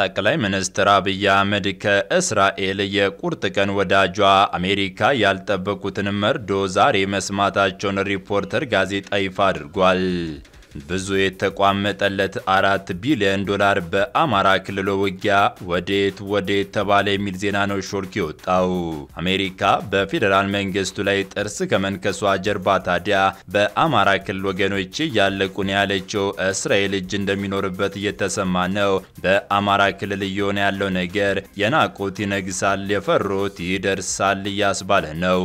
ጠቅላይ ሚኒስትር አብይ አህመድ ከእስራኤል የቁርጥ ቀን ወዳጇ አሜሪካ ያልጠበቁትን መርዶ ዛሬ መስማታቸውን ሪፖርተር ጋዜጣ ይፋ አድርጓል። ብዙ የተቋመጠለት አራት ቢሊዮን ዶላር በአማራ ክልል ውጊያ ወዴት ወዴት ተባለ የሚል ዜና ነው ሾልክ የወጣው። አሜሪካ በፌዴራል መንግስቱ ላይ ጥርስ ከመንከሷ ጀርባ ታዲያ በአማራ ክልል ወገኖች እያለቁን ያለችው እስራኤል እጅ እንደሚኖርበት እየተሰማ ነው። በአማራ ክልል እየሆነ ያለው ነገር የናቁት ይነግሳል፣ የፈሩት ይደርሳል እያስባለ ነው።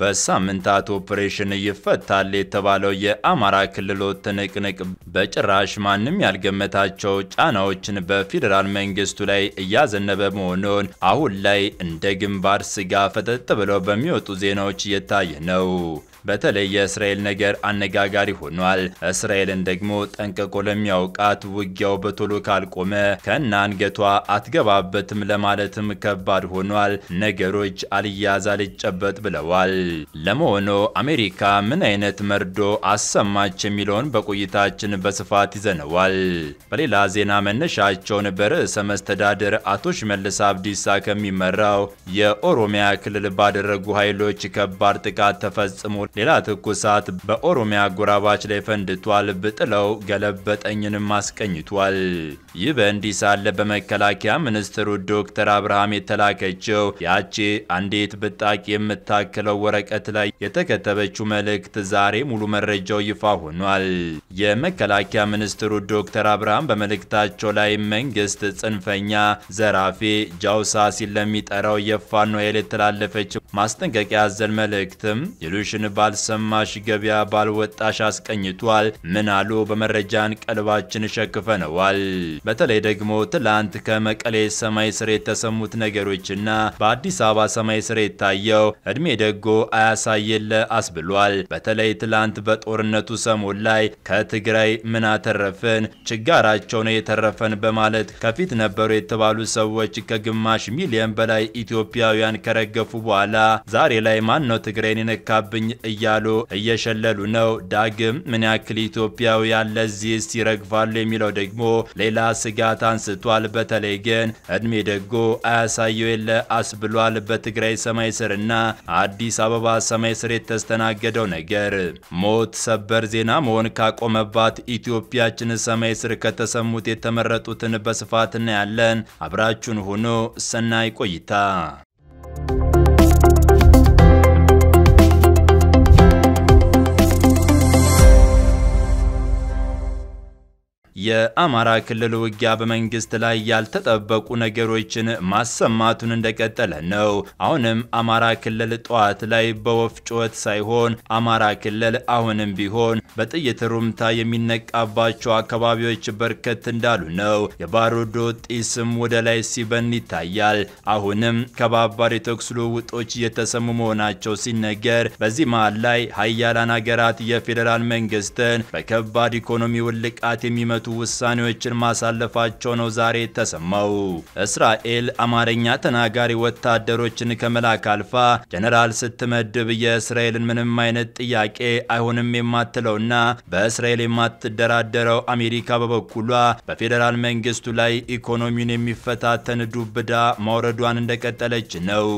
በሳምንታት ኦፕሬሽን ይፈታል የተባለው የአማራ ክልል ትንቅ ትንቅንቅ በጭራሽ ማንም ያልገመታቸው ጫናዎችን በፌዴራል መንግስቱ ላይ እያዘነበ መሆኑን አሁን ላይ እንደ ግንባር ስጋ ፈጠጥ ብለው በሚወጡ ዜናዎች እየታየ ነው። በተለይ የእስራኤል ነገር አነጋጋሪ ሆኗል። እስራኤልን ደግሞ ጠንቅቆ ለሚያውቃት ውጊያው በቶሎ ካልቆመ ከና አንገቷ አትገባበትም ለማለትም ከባድ ሆኗል። ነገሮች አልያዛ ልጨበጥ ብለዋል። ለመሆኑ አሜሪካ ምን አይነት መርዶ አሰማች የሚለውን በቆይታችን በስፋት ይዘነዋል። በሌላ ዜና መነሻቸውን በርዕሰ መስተዳድር አቶ ሽመልስ አብዲሳ ከሚመራው የኦሮሚያ ክልል ባደረጉ ኃይሎች ከባድ ጥቃት ተፈጽሞ ሌላ ትኩስ በኦሮሚያ አጎራባች ላይ ፈንድቷል። ብጥለው ገለበጠኝንም አስቀኝቷል። ይህ በእንዲህ ሳለ በመከላከያ ሚኒስትሩ ዶክተር አብርሃም የተላከችው ያቺ አንዲት ብጣቂ የምታክለው ወረቀት ላይ የተከተበችው መልእክት ዛሬ ሙሉ መረጃው ይፋ ሆኗል። የመከላከያ ሚኒስትሩ ዶክተር አብርሃም በመልእክታቸው ላይ መንግስት ጽንፈኛ፣ ዘራፌ ጃውሳ ሲል ለሚጠራው የፋኖ ኃይል የተላለፈችው ማስጠንቀቂያ አዘል መልእክትም ሌሎችን ባልሰማሽ ገበያ ባልወጣሽ አስቀኝቷል። ምን አሉ በመረጃን ቀልባችን ሸክፈነዋል። በተለይ ደግሞ ትላንት ከመቀሌ ሰማይ ስር የተሰሙት ነገሮችና በአዲስ አበባ ሰማይ ስር የታየው እድሜ ደጎ አያሳየለ አስብሏል። በተለይ ትላንት በጦርነቱ ሰሞን ላይ ከትግራይ ምን አተረፍን ችጋራቸው ነው የተረፈን በማለት ከፊት ነበሩ የተባሉ ሰዎች ከግማሽ ሚሊዮን በላይ ኢትዮጵያውያን ከረገፉ በኋላ ዛሬ ላይ ማን ነው ትግራይን የነካብኝ እያሉ እየሸለሉ ነው። ዳግም ምን ያክል ኢትዮጵያውያን ለዚህስ ይረግፋሉ የሚለው ደግሞ ሌላ ስጋት አንስቷል። በተለይ ግን እድሜ ደጎ አያሳየው የለ አስብሏል። በትግራይ ሰማይ ስርና አዲስ አበባ ሰማይ ስር የተስተናገደው ነገር ሞት ሰበር ዜና መሆን ካቆመባት ኢትዮጵያችን ሰማይ ስር ከተሰሙት የተመረጡትን በስፋት እናያለን። አብራችን ሁኖ ሰናይ ቆይታ የአማራ ክልል ውጊያ በመንግስት ላይ ያልተጠበቁ ነገሮችን ማሰማቱን እንደቀጠለ ነው። አሁንም አማራ ክልል ጠዋት ላይ በወፍ ጩኸት ሳይሆን አማራ ክልል አሁንም ቢሆን በጥይት ሩምታ የሚነቃባቸው አካባቢዎች በርከት እንዳሉ ነው። የባሩዶ ጢስም ወደ ላይ ሲበን ይታያል። አሁንም ከባባድ የተኩስ ልውውጦች እየተሰሙ መሆናቸው ሲነገር፣ በዚህ መሃል ላይ ሀያላን ሀገራት የፌዴራል መንግስትን በከባድ ኢኮኖሚ ውልቃት የሚመ የሚመቱ ውሳኔዎችን ማሳለፋቸው ነው ዛሬ ተሰማው። እስራኤል አማርኛ ተናጋሪ ወታደሮችን ከመላክ አልፋ ጀነራል ስትመድብ የእስራኤልን ምንም አይነት ጥያቄ አይሆንም የማትለውና በእስራኤል የማትደራደረው አሜሪካ በበኩሏ በፌዴራል መንግስቱ ላይ ኢኮኖሚውን የሚፈታተን ዱብዳ ማውረዷን እንደቀጠለች ነው።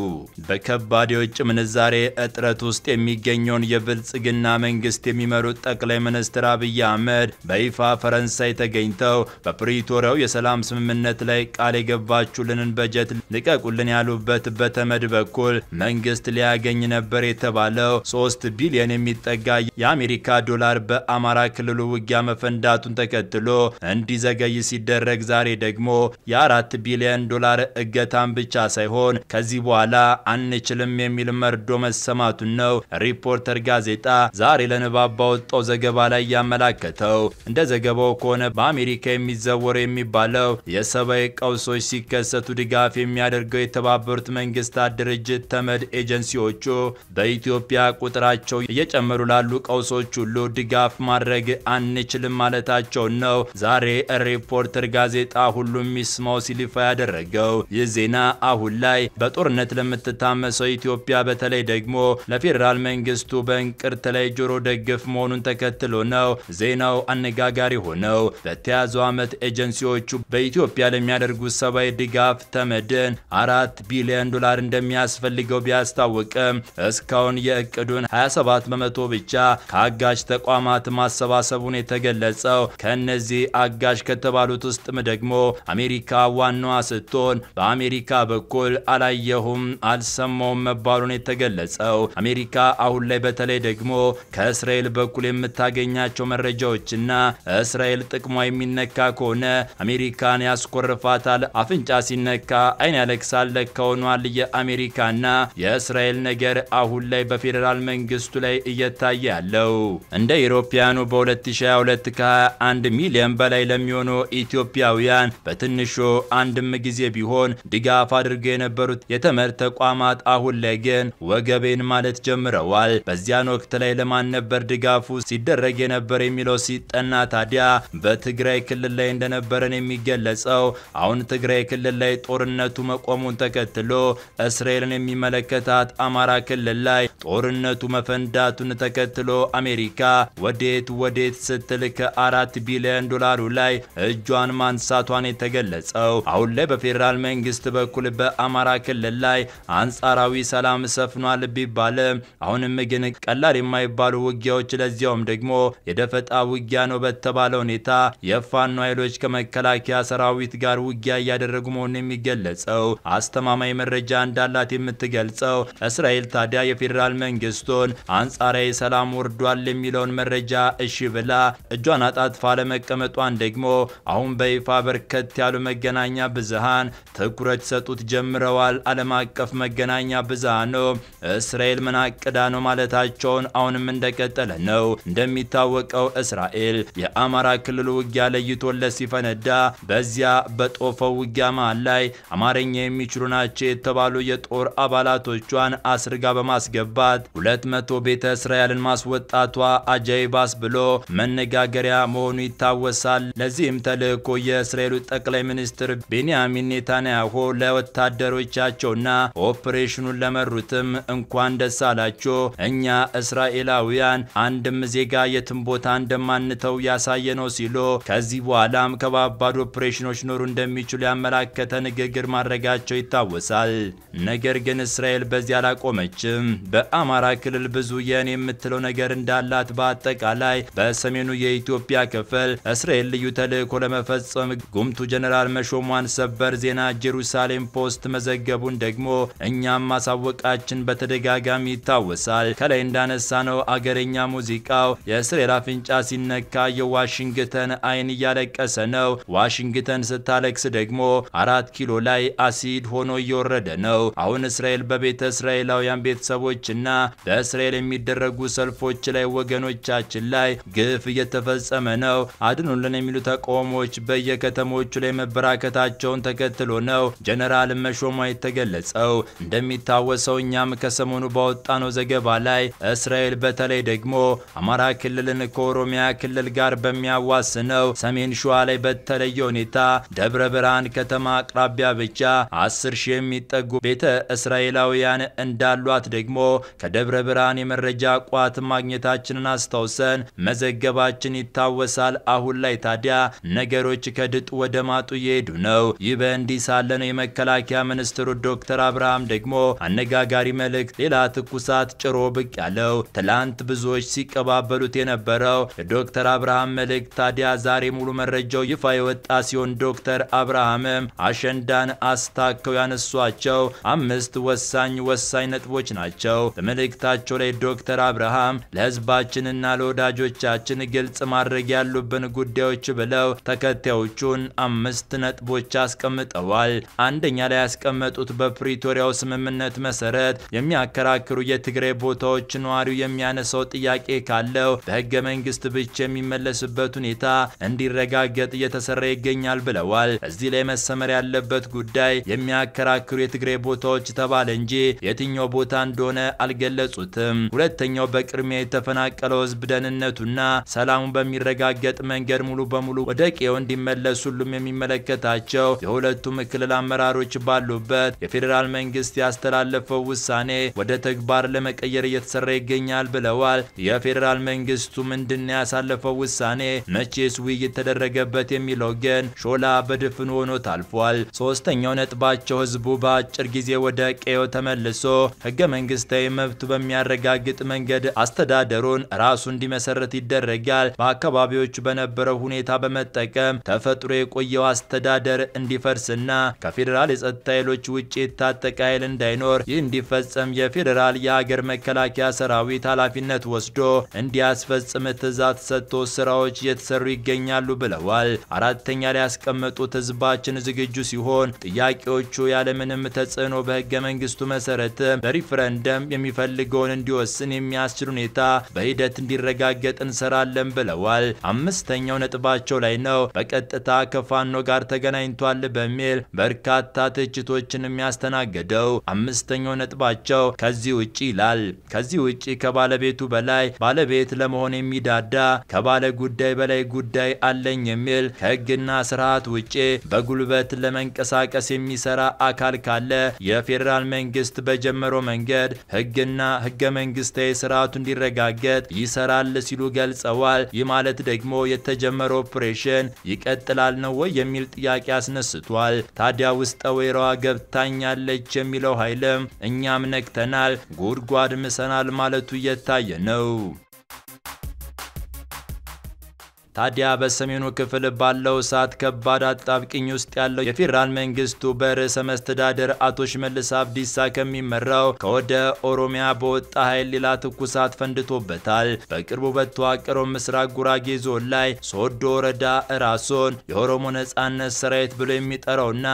በከባድ የውጭ ምንዛሬ እጥረት ውስጥ የሚገኘውን የብልጽግና መንግስት የሚመሩት ጠቅላይ ሚኒስትር አብይ አህመድ በይፋ ፈረንሳይ ተገኝተው በፕሪቶሪያው የሰላም ስምምነት ላይ ቃል የገባችሁልንን በጀት ልቀቁልን ያሉበት በተመድ በኩል መንግስት ሊያገኝ ነበር የተባለው ሶስት ቢሊዮን የሚጠጋ የአሜሪካ ዶላር በአማራ ክልሉ ውጊያ መፈንዳቱን ተከትሎ እንዲዘገይ ሲደረግ ዛሬ ደግሞ የአራት ቢሊዮን ዶላር እገታን ብቻ ሳይሆን ከዚህ በኋላ አንችልም የሚል መርዶ መሰማቱን ነው ሪፖርተር ጋዜጣ ዛሬ ለንባብ ባወጣው ዘገባ ላይ ያመላከተው። እንደ ዘገባው ከሆነ በአሜሪካ የሚዘወረው የሚባለው የሰብአዊ ቀውሶች ሲከሰቱ ድጋፍ የሚያደርገው የተባበሩት መንግስታት ድርጅት ተመድ ኤጀንሲዎቹ በኢትዮጵያ ቁጥራቸው እየጨመሩ ላሉ ቀውሶች ሁሉ ድጋፍ ማድረግ አንችልም ማለታቸው ነው። ዛሬ ሪፖርተር ጋዜጣ ሁሉም የሚስማው ሲሊፋ ያደረገው ይህ ዜና አሁን ላይ በጦርነት ለምትታመሰው ኢትዮጵያ በተለይ ደግሞ ለፌዴራል መንግስቱ በእንቅርት ላይ ጆሮ ደግፍ መሆኑን ተከትሎ ነው ዜናው አነጋጋሪ ሆነው። በተያዘው ዓመት ኤጀንሲዎቹ በኢትዮጵያ ለሚያደርጉት ሰብአዊ ድጋፍ ተመድን አራት ቢሊዮን ዶላር እንደሚያስፈልገው ቢያስታውቅም እስካሁን የእቅዱን 27 በመቶ ብቻ ከአጋሽ ተቋማት ማሰባሰቡን የተገለጸው። ከእነዚህ አጋሽ ከተባሉት ውስጥም ደግሞ አሜሪካ ዋናዋ ስትሆን በአሜሪካ በኩል አላየሁም አልሰማውም መባሉን የተገለጸው። አሜሪካ አሁን ላይ በተለይ ደግሞ ከእስራኤል በኩል የምታገኛቸው መረጃዎችና እስራኤል ጥቅ ጥቅሟ የሚነካ ከሆነ አሜሪካን ያስቆርፋታል። አፍንጫ ሲነካ አይን ያለቅሳል። ለካ ሆኗል የአሜሪካና የእስራኤል ነገር አሁን ላይ በፌዴራል መንግስቱ ላይ እየታየ ያለው። እንደ ኢሮፓያኑ በ2022 ከ21 ሚሊዮን በላይ ለሚሆኑ ኢትዮጵያውያን በትንሹ አንድም ጊዜ ቢሆን ድጋፍ አድርገው የነበሩት የትምህርት ተቋማት አሁን ላይ ግን ወገቤን ማለት ጀምረዋል። በዚያን ወቅት ላይ ለማን ነበር ድጋፉ ሲደረግ የነበር የሚለው ሲጠና ታዲያ በ በትግራይ ክልል ላይ እንደነበረን የሚገለጸው አሁን ትግራይ ክልል ላይ ጦርነቱ መቆሙን ተከትሎ እስራኤልን የሚመለከታት አማራ ክልል ላይ ጦርነቱ መፈንዳቱን ተከትሎ አሜሪካ ወዴት ወዴት ስትል ከአራት ቢሊዮን ዶላሩ ላይ እጇን ማንሳቷን የተገለጸው አሁን ላይ በፌዴራል መንግስት በኩል በአማራ ክልል ላይ አንጻራዊ ሰላም ሰፍኗል ቢባልም አሁንም ግን ቀላል የማይባሉ ውጊያዎች ለዚያውም ደግሞ የደፈጣ ውጊያ ነው በተባለ ሁኔታ የፋኖ ኃይሎች ከመከላከያ ሰራዊት ጋር ውጊያ እያደረጉ መሆኑን የሚገለጸው አስተማማኝ መረጃ እንዳላት የምትገልጸው እስራኤል ታዲያ የፌዴራል መንግስቱን አንጻራዊ ሰላም ወርዷል የሚለውን መረጃ እሺ ብላ እጇን አጣጥፋ ለመቀመጧን ደግሞ አሁን በይፋ በርከት ያሉ መገናኛ ብዙሃን ትኩረት ሰጡት ጀምረዋል። ዓለም አቀፍ መገናኛ ብዙሃን ነው እስራኤል ምን አቅዳ ነው ማለታቸውን አሁንም እንደቀጠለ ነው። እንደሚታወቀው እስራኤል የአማራ ክልል ብሎ ውጊያ ለይቶለት ሲፈነዳ በዚያ በጦፈው ውጊያ መሃል ላይ አማርኛ የሚችሉ ናቸው የተባሉ የጦር አባላቶቿን አስርጋ በማስገባት 200 ቤተ እስራኤልን ማስወጣቷ አጃይባስ ብሎ መነጋገሪያ መሆኑ ይታወሳል። ለዚህም ተልእኮ የእስራኤሉ ጠቅላይ ሚኒስትር ቤንያሚን ኔታንያሁ ለወታደሮቻቸውና ኦፕሬሽኑን ለመሩትም እንኳን ደስ አላቸው፣ እኛ እስራኤላውያን አንድም ዜጋ የትም ቦታ እንደማንተው ያሳየ ነው ሲሉ ተብሎ ከዚህ በኋላም ከባባድ ኦፕሬሽኖች ኖሩ እንደሚችሉ ያመላከተ ንግግር ማድረጋቸው ይታወሳል። ነገር ግን እስራኤል በዚህ አላቆመችም። በአማራ ክልል ብዙ የኔ የምትለው ነገር እንዳላት በአጠቃላይ በሰሜኑ የኢትዮጵያ ክፍል እስራኤል ልዩ ተልዕኮ ለመፈጸም ጉምቱ ጀነራል መሾሟን ሰበር ዜና ጄሩሳሌም ፖስት መዘገቡን ደግሞ እኛም ማሳወቃችን በተደጋጋሚ ይታወሳል። ከላይ እንዳነሳ ነው አገረኛ ሙዚቃው የእስራኤል አፍንጫ ሲነካ የዋሽንግተን ዋሽንግተን አይን እያለቀሰ ነው። ዋሽንግተን ስታለቅስ ደግሞ አራት ኪሎ ላይ አሲድ ሆኖ እየወረደ ነው። አሁን እስራኤል በቤተ እስራኤላውያን እና በእስራኤል የሚደረጉ ሰልፎች ላይ ወገኖቻችን ላይ ግፍ እየተፈጸመ ነው፣ አድኑልን የሚሉ ተቃውሞዎች በየከተሞቹ ላይ መበራከታቸውን ተከትሎ ነው ጀነራል መሾሟ የተገለጸው። እንደሚታወሰው እኛም ከሰሞኑ ባወጣነው ዘገባ ላይ እስራኤል በተለይ ደግሞ አማራ ክልልን ከኦሮሚያ ክልል ጋር በሚያዋስ ነው። ሰሜን ሸዋ ላይ በተለየ ሁኔታ ደብረ ብርሃን ከተማ አቅራቢያ ብቻ አስር ሺህ የሚጠጉ ቤተ እስራኤላውያን እንዳሏት ደግሞ ከደብረ ብርሃን የመረጃ ቋት ማግኘታችንን አስታውሰን መዘገባችን ይታወሳል። አሁን ላይ ታዲያ ነገሮች ከድጡ ወደ ማጡ እየሄዱ ነው። ይህ በእንዲህ ሳለ ነው የመከላከያ ሚኒስትሩ ዶክተር አብርሃም ደግሞ አነጋጋሪ መልእክት፣ ሌላ ትኩሳት ጭሮ ብቅ ያለው ትላንት ብዙዎች ሲቀባበሉት የነበረው የዶክተር አብርሃም መልእክት ታዲያ ታዲያ ዛሬ ሙሉ መረጃው ይፋ የወጣ ሲሆን ዶክተር አብርሃምም አሸንዳን አስታከው ያነሷቸው አምስት ወሳኝ ወሳኝ ነጥቦች ናቸው። በመልእክታቸው ላይ ዶክተር አብርሃም ለህዝባችንና ለወዳጆቻችን ግልጽ ማድረግ ያሉብን ጉዳዮች ብለው ተከታዮቹን አምስት ነጥቦች አስቀምጠዋል። አንደኛ ላይ ያስቀመጡት በፕሪቶሪያው ስምምነት መሰረት የሚያከራክሩ የትግራይ ቦታዎች ነዋሪው የሚያነሳው ጥያቄ ካለው በህገ መንግስት ብቻ የሚመለስበት ሁኔታ እንዲረጋገጥ እየተሰራ ይገኛል ብለዋል። እዚህ ላይ መሰመር ያለበት ጉዳይ የሚያከራክሩ የትግራይ ቦታዎች ተባለ እንጂ የትኛው ቦታ እንደሆነ አልገለጹትም። ሁለተኛው በቅድሚያ የተፈናቀለው ህዝብ ደህንነቱና ሰላሙ በሚረጋገጥ መንገድ ሙሉ በሙሉ ወደ ቄው እንዲመለሱ ሁሉም የሚመለከታቸው የሁለቱም ክልል አመራሮች ባሉበት የፌዴራል መንግስት ያስተላለፈው ውሳኔ ወደ ተግባር ለመቀየር እየተሰራ ይገኛል ብለዋል። የፌዴራል መንግስቱ ምንድን ያሳለፈው ውሳኔ መቼ አዲስ ውይይት ተደረገበት የሚለው ግን ሾላ በድፍን ሆኖ ታልፏል። ሶስተኛው ነጥባቸው ህዝቡ በአጭር ጊዜ ወደ ቀዮ ተመልሶ ህገ መንግስታዊ መብቱ በሚያረጋግጥ መንገድ አስተዳደሩን ራሱ እንዲመሰረት ይደረጋል። በአካባቢዎቹ በነበረው ሁኔታ በመጠቀም ተፈጥሮ የቆየው አስተዳደር እንዲፈርስና ከፌዴራል የጸጥታ ኃይሎች ውጭ የታጠቀ ኃይል እንዳይኖር ይህ እንዲፈጸም የፌዴራል የሀገር መከላከያ ሰራዊት ኃላፊነት ወስዶ እንዲያስፈጽም ትእዛዝ ሰጥቶ ስራዎች እየተሰሩ እየሰሩ ይገኛሉ ብለዋል። አራተኛ ላይ ያስቀመጡት ህዝባችን ዝግጁ ሲሆን ጥያቄዎቹ ያለምንም ተጽዕኖ በህገ መንግስቱ መሰረት በሪፍረንደም የሚፈልገውን እንዲወስን የሚያስችል ሁኔታ በሂደት እንዲረጋገጥ እንሰራለን ብለዋል። አምስተኛው ነጥባቸው ላይ ነው በቀጥታ ከፋኖ ጋር ተገናኝቷል በሚል በርካታ ትችቶችን የሚያስተናግደው አምስተኛው ነጥባቸው ከዚህ ውጭ ይላል። ከዚህ ውጭ ከባለቤቱ በላይ ባለቤት ለመሆን የሚዳዳ ከባለ ጉዳይ በላይ ጉዳይ አለኝ የሚል ከህግና ስርዓት ውጪ በጉልበት ለመንቀሳቀስ የሚሰራ አካል ካለ የፌዴራል መንግስት በጀመረው መንገድ ህግና ህገ መንግስታዊ ስርዓቱ እንዲረጋገጥ ይሰራል ሲሉ ገልጸዋል። ይህ ማለት ደግሞ የተጀመረ ኦፕሬሽን ይቀጥላል ነው ወይ የሚል ጥያቄ አስነስቷል። ታዲያ ውስጠ ወይራዋ ገብታኛለች የሚለው ኃይልም እኛም ነክተናል ጉድጓድ ምሰናል ማለቱ እየታየ ነው። ታዲያ በሰሜኑ ክፍል ባለው እሳት ከባድ አጣብቅኝ ውስጥ ያለው የፌዴራል መንግስቱ በርዕሰ መስተዳደር አቶ ሽመልስ አብዲሳ ከሚመራው ከወደ ኦሮሚያ በወጣ ኃይል ሌላ ትኩሳት ፈንድቶበታል። በቅርቡ በተዋቀረው ምስራቅ ጉራጌ ዞን ላይ ሶዶ ወረዳ ራሱን የኦሮሞ ነጻነት ሰራዊት ብሎ የሚጠራውና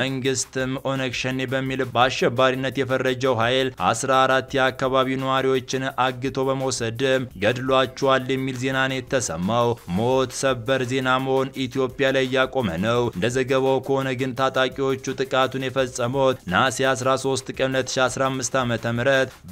መንግስትም ኦነግ ሸኔ በሚል በአሸባሪነት የፈረጀው ኃይል 14 የአካባቢው ነዋሪዎችን አግቶ በመውሰድም ገድሏቸዋል የሚል ዜና ነው የተሰማው። ሞት ሰበር ዜና መሆን ኢትዮጵያ ላይ እያቆመ ነው። እንደ ዘገባው ከሆነ ግን ታጣቂዎቹ ጥቃቱን የፈጸሙት ነሐሴ 13 ቀን 2015 ዓ.ም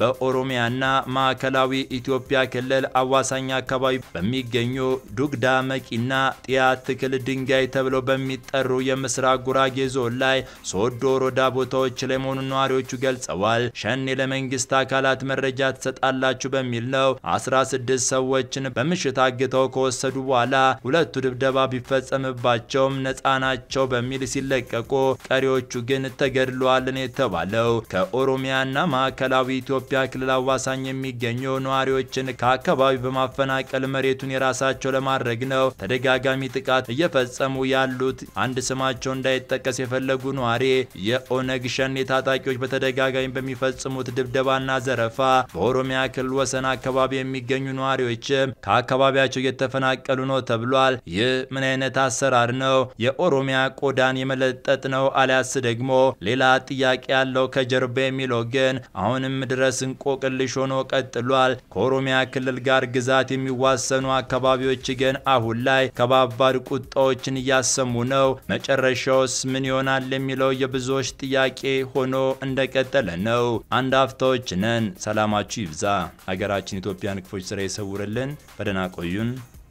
በኦሮሚያና ማዕከላዊ ኢትዮጵያ ክልል አዋሳኝ አካባቢ በሚገኙ ዱግዳ መቂና ጢያ ትክል ድንጋይ ተብለው በሚጠሩ የምስራቅ ጉራጌ ዞን ላይ ሶዶ ወረዳ ቦታዎች ላይ መሆኑን ነዋሪዎቹ ገልጸዋል። ሸኔ ለመንግስት አካላት መረጃ ትሰጣላችሁ በሚል ነው 16 ሰዎችን በምሽት አግተው ከወሰዱ በኋላ በኋላ ሁለቱ ድብደባ ቢፈጸምባቸውም ነጻ ናቸው በሚል ሲለቀቁ፣ ቀሪዎቹ ግን ተገድለዋል ነው የተባለው። ከኦሮሚያና ማዕከላዊ ኢትዮጵያ ክልል አዋሳኝ የሚገኙ ነዋሪዎችን ከአካባቢ በማፈናቀል መሬቱን የራሳቸው ለማድረግ ነው ተደጋጋሚ ጥቃት እየፈጸሙ ያሉት። አንድ ስማቸው እንዳይጠቀስ የፈለጉ ነዋሪ የኦነግ ሸኔ ታጣቂዎች በተደጋጋሚ በሚፈጽሙት ድብደባና ዘረፋ በኦሮሚያ ክልል ወሰን አካባቢ የሚገኙ ነዋሪዎችም ከአካባቢያቸው እየተፈናቀሉ ነው ተብሏል። ይህ ምን አይነት አሰራር ነው? የኦሮሚያ ቆዳን የመለጠጥ ነው አሊያስ ደግሞ ሌላ ጥያቄ ያለው ከጀርባ የሚለው ግን አሁንም ድረስ እንቆቅልሽ ሆኖ ቀጥሏል። ከኦሮሚያ ክልል ጋር ግዛት የሚዋሰኑ አካባቢዎች ግን አሁን ላይ ከባባድ ቁጣዎችን እያሰሙ ነው። መጨረሻውስ ምን ይሆናል የሚለው የብዙዎች ጥያቄ ሆኖ እንደቀጠለ ነው። አንድ አፍታዎች ነን። ሰላማችሁ ይብዛ። ሀገራችን ኢትዮጵያን ክፎች ስራ ይሰውርልን። በደህና ቆዩን።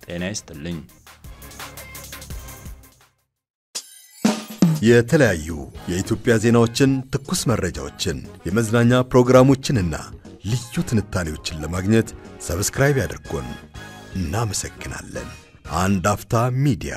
ጤና ይስጥልኝ። የተለያዩ የኢትዮጵያ ዜናዎችን፣ ትኩስ መረጃዎችን፣ የመዝናኛ ፕሮግራሞችንና ልዩ ትንታኔዎችን ለማግኘት ሰብስክራይብ ያድርጎን። እናመሰግናለን። አንድ አፍታ ሚዲያ